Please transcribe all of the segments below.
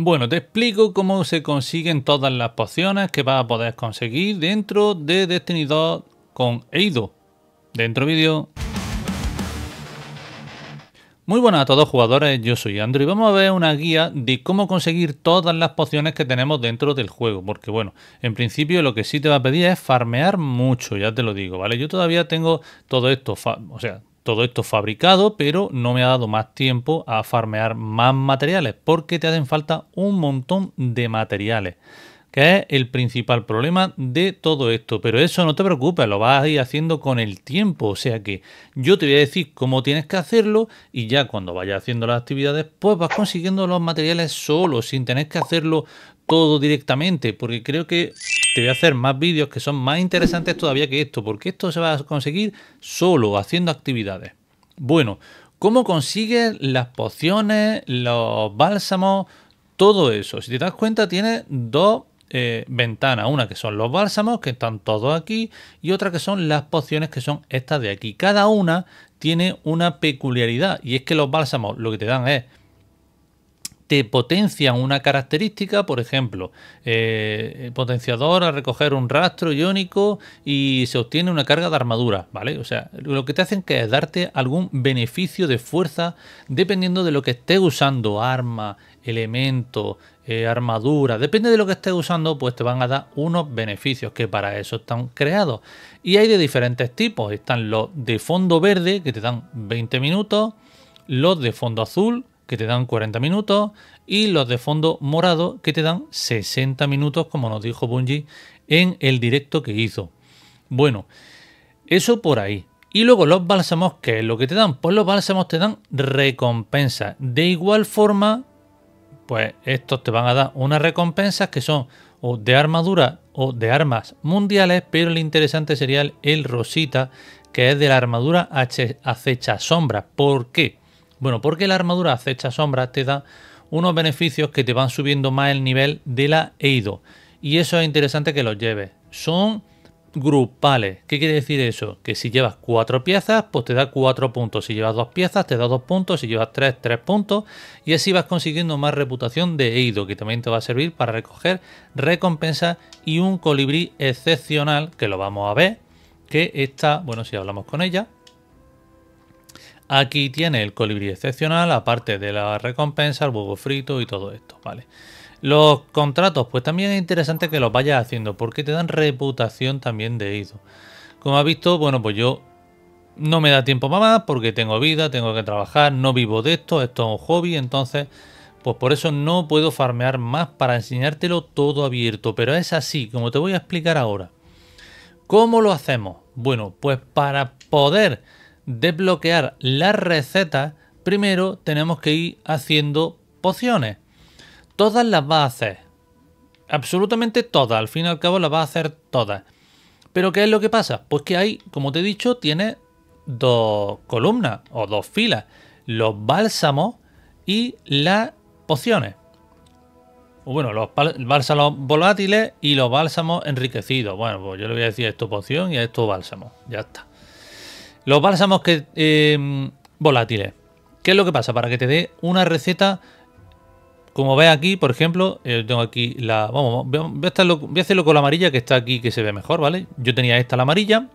Bueno, te explico cómo se consiguen todas las pociones que vas a poder conseguir dentro de Destiny 2 con Eido. Dentro vídeo. Muy buenas a todos jugadores, yo soy Andrew y vamos a ver una guía de cómo conseguir todas las pociones que tenemos dentro del juego. Porque bueno, en principio lo que sí te va a pedir es farmear mucho, ya te lo digo, ¿vale? Yo todavía tengo todo esto, o sea, todo esto fabricado, pero no me ha dado más tiempo a farmear más materiales, porque te hacen falta un montón de materiales, que es el principal problema de todo esto. Pero eso no te preocupes, lo vas a ir haciendo con el tiempo, o sea que yo te voy a decir cómo tienes que hacerlo y ya cuando vayas haciendo las actividades, pues vas consiguiendo los materiales solo, sin tener que hacerlo todo directamente, porque creo que voy a hacer más vídeos que son más interesantes todavía que esto, porque esto se va a conseguir solo haciendo actividades. Bueno, ¿cómo consigues las pociones, los bálsamos, todo eso? Si te das cuenta, tiene dos eh, ventanas, una que son los bálsamos, que están todos aquí, y otra que son las pociones, que son estas de aquí. Cada una tiene una peculiaridad, y es que los bálsamos lo que te dan es te potencian una característica, por ejemplo, eh, potenciador a recoger un rastro iónico y se obtiene una carga de armadura, ¿vale? O sea, lo que te hacen que es darte algún beneficio de fuerza dependiendo de lo que estés usando, arma, elemento, eh, armadura, depende de lo que estés usando, pues te van a dar unos beneficios que para eso están creados. Y hay de diferentes tipos, están los de fondo verde que te dan 20 minutos, los de fondo azul que te dan 40 minutos, y los de fondo morado, que te dan 60 minutos, como nos dijo Bungie en el directo que hizo. Bueno, eso por ahí. Y luego los bálsamos, ¿qué es lo que te dan? Pues los bálsamos te dan recompensas. De igual forma, pues estos te van a dar unas recompensas que son o de armadura o de armas mundiales, pero lo interesante sería el Rosita, que es de la armadura acecha sombra. ¿Por qué? Bueno, porque la armadura acecha sombras te da unos beneficios que te van subiendo más el nivel de la Eido. Y eso es interesante que los lleves. Son grupales. ¿Qué quiere decir eso? Que si llevas cuatro piezas, pues te da cuatro puntos. Si llevas dos piezas, te da dos puntos. Si llevas tres, tres puntos. Y así vas consiguiendo más reputación de Eido, que también te va a servir para recoger recompensas y un colibrí excepcional, que lo vamos a ver, que está, bueno, si hablamos con ella, Aquí tiene el colibrí excepcional, aparte de la recompensa, el huevo frito y todo esto, ¿vale? Los contratos, pues también es interesante que los vayas haciendo, porque te dan reputación también de ido. Como has visto, bueno, pues yo no me da tiempo más porque tengo vida, tengo que trabajar, no vivo de esto, esto es un hobby, entonces, pues por eso no puedo farmear más para enseñártelo todo abierto, pero es así, como te voy a explicar ahora. ¿Cómo lo hacemos? Bueno, pues para poder desbloquear las recetas, primero tenemos que ir haciendo pociones. Todas las vas a hacer. Absolutamente todas. Al fin y al cabo las va a hacer todas. Pero ¿qué es lo que pasa? Pues que hay, como te he dicho, tiene dos columnas o dos filas. Los bálsamos y las pociones. Bueno, los bálsamos volátiles y los bálsamos enriquecidos. Bueno, pues yo le voy a decir esto poción y a esto bálsamo. Ya está. Los bálsamos que, em, volátiles. ¿Qué es lo que pasa? Para que te dé una receta, como ve aquí, por ejemplo, eh, tengo aquí la... Vamos, voy a, voy a hacerlo con la amarilla que está aquí, que se ve mejor, ¿vale? Yo tenía esta, la amarilla.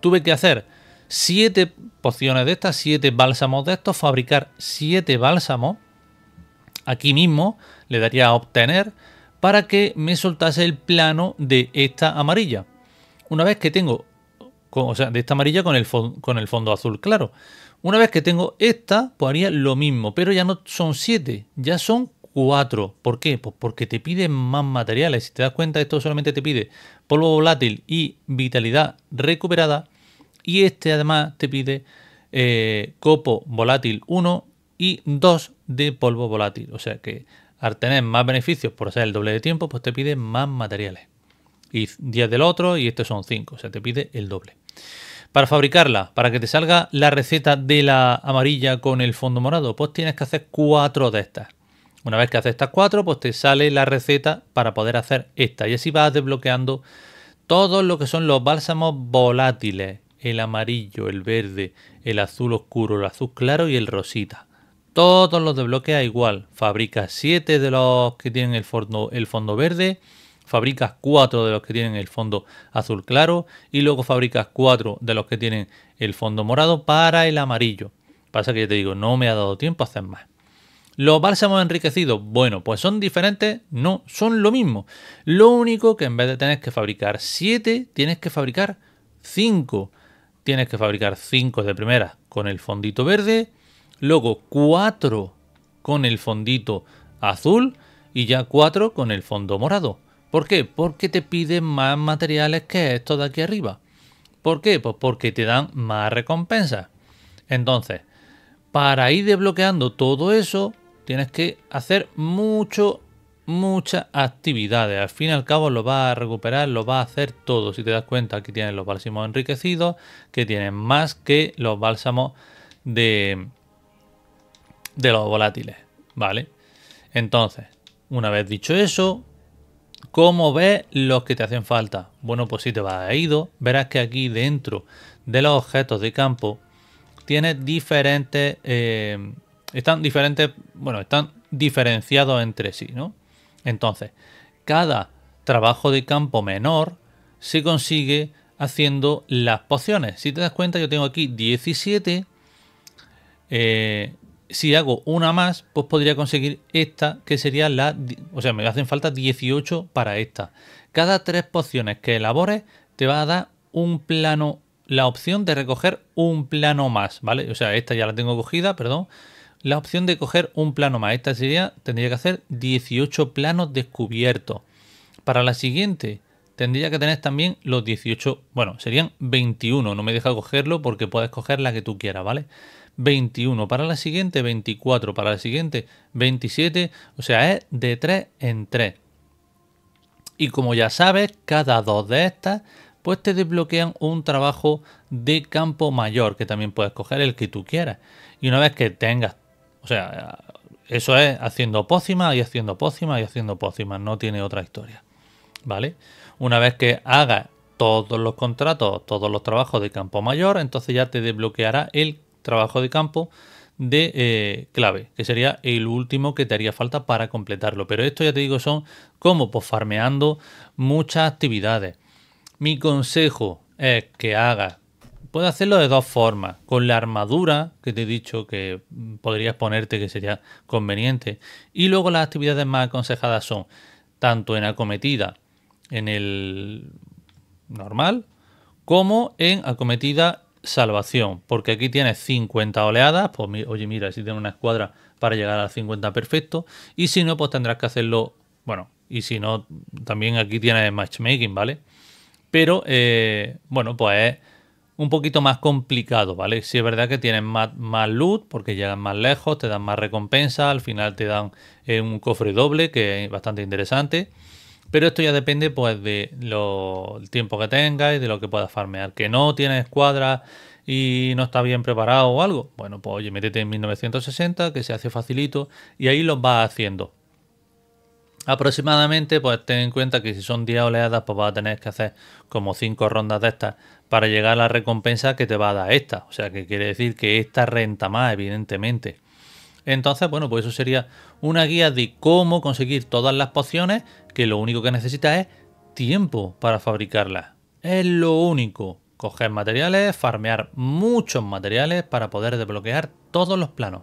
Tuve que hacer siete pociones de estas, Siete bálsamos de estos, fabricar siete bálsamos. Aquí mismo le daría a obtener para que me soltase el plano de esta amarilla. Una vez que tengo o sea, de esta amarilla con el, con el fondo azul claro. Una vez que tengo esta, pues haría lo mismo, pero ya no son 7, ya son 4. ¿Por qué? Pues porque te piden más materiales. Si te das cuenta, esto solamente te pide polvo volátil y vitalidad recuperada. Y este además te pide eh, copo volátil 1 y 2 de polvo volátil. O sea que al tener más beneficios por hacer el doble de tiempo, pues te pide más materiales. Y 10 del otro y estos son 5. O sea, te pide el doble. Para fabricarla, para que te salga la receta de la amarilla con el fondo morado, pues tienes que hacer cuatro de estas. Una vez que haces estas cuatro, pues te sale la receta para poder hacer esta. Y así vas desbloqueando todos lo que son los bálsamos volátiles. El amarillo, el verde, el azul oscuro, el azul claro y el rosita. Todos los desbloquea igual. Fabrica siete de los que tienen el el fondo verde fabricas cuatro de los que tienen el fondo azul claro y luego fabricas cuatro de los que tienen el fondo morado para el amarillo. Pasa que ya te digo, no me ha dado tiempo a hacer más. Los bálsamos enriquecidos, bueno, pues son diferentes, no, son lo mismo. Lo único que en vez de tener que fabricar 7, tienes que fabricar 5. Tienes que fabricar 5 de primera con el fondito verde, luego 4 con el fondito azul y ya 4 con el fondo morado. ¿Por qué? Porque te piden más materiales que esto de aquí arriba. ¿Por qué? Pues porque te dan más recompensas. Entonces, para ir desbloqueando todo eso, tienes que hacer mucho, muchas actividades. Al fin y al cabo lo vas a recuperar, lo vas a hacer todo. Si te das cuenta, aquí tienes los bálsamos enriquecidos, que tienen más que los bálsamos de, de los volátiles. ¿Vale? Entonces, una vez dicho eso, ¿Cómo ves los que te hacen falta? Bueno, pues si te vas a ido, verás que aquí dentro de los objetos de campo tienes diferentes. Eh, están diferentes. Bueno, están diferenciados entre sí, ¿no? Entonces, cada trabajo de campo menor se consigue haciendo las pociones. Si te das cuenta, yo tengo aquí 17 si hago una más, pues podría conseguir esta, que sería la... O sea, me hacen falta 18 para esta. Cada tres pociones que elabores te va a dar un plano, la opción de recoger un plano más, ¿vale? O sea, esta ya la tengo cogida, perdón. La opción de coger un plano más. Esta sería, tendría que hacer 18 planos descubiertos. Para la siguiente, tendría que tener también los 18, bueno, serían 21, no me deja cogerlo porque puedes coger la que tú quieras, ¿vale? 21, para la siguiente 24, para la siguiente 27, o sea, es de 3 en 3. Y como ya sabes, cada dos de estas, pues te desbloquean un trabajo de campo mayor, que también puedes coger el que tú quieras. Y una vez que tengas, o sea, eso es haciendo pócima y haciendo pócima y haciendo pócimas, no tiene otra historia. ¿Vale? Una vez que hagas todos los contratos, todos los trabajos de campo mayor, entonces ya te desbloqueará el trabajo de campo de eh, clave, que sería el último que te haría falta para completarlo. Pero esto ya te digo, son como pues farmeando muchas actividades. Mi consejo es que hagas, puedes hacerlo de dos formas, con la armadura que te he dicho que podrías ponerte que sería conveniente. Y luego las actividades más aconsejadas son tanto en acometida, en el normal, como en acometida salvación, porque aquí tienes 50 oleadas, pues oye mira, si tiene una escuadra para llegar a 50 perfecto, y si no, pues tendrás que hacerlo, bueno, y si no, también aquí tienes matchmaking, ¿vale? Pero, eh, bueno, pues es un poquito más complicado, ¿vale? Si es verdad que tienes más, más loot porque llegan más lejos, te dan más recompensa, al final te dan eh, un cofre doble que es bastante interesante. Pero esto ya depende pues de lo, tiempo que tengas y de lo que puedas farmear. Que no tienes escuadra y no está bien preparado o algo, bueno, pues oye, métete en 1960, que se hace facilito, y ahí lo vas haciendo. Aproximadamente, pues ten en cuenta que si son 10 oleadas, pues vas a tener que hacer como 5 rondas de estas para llegar a la recompensa que te va a dar esta. O sea, que quiere decir que esta renta más, evidentemente. Entonces, bueno, pues eso sería una guía de cómo conseguir todas las pociones, que lo único que necesitas es tiempo para fabricarlas. Es lo único. Coger materiales, farmear muchos materiales para poder desbloquear todos los planos.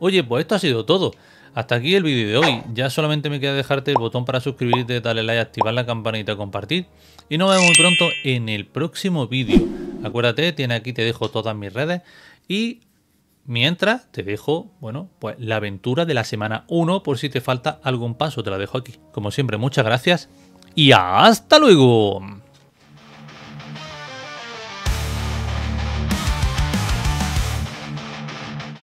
Oye, pues esto ha sido todo. Hasta aquí el vídeo de hoy. Ya solamente me queda dejarte el botón para suscribirte, darle like, activar la campanita, compartir. Y nos vemos muy pronto en el próximo vídeo. Acuérdate, tiene aquí te dejo todas mis redes. Y Mientras te dejo, bueno, pues la aventura de la semana 1 por si te falta algún paso, te la dejo aquí. Como siempre, muchas gracias y hasta luego.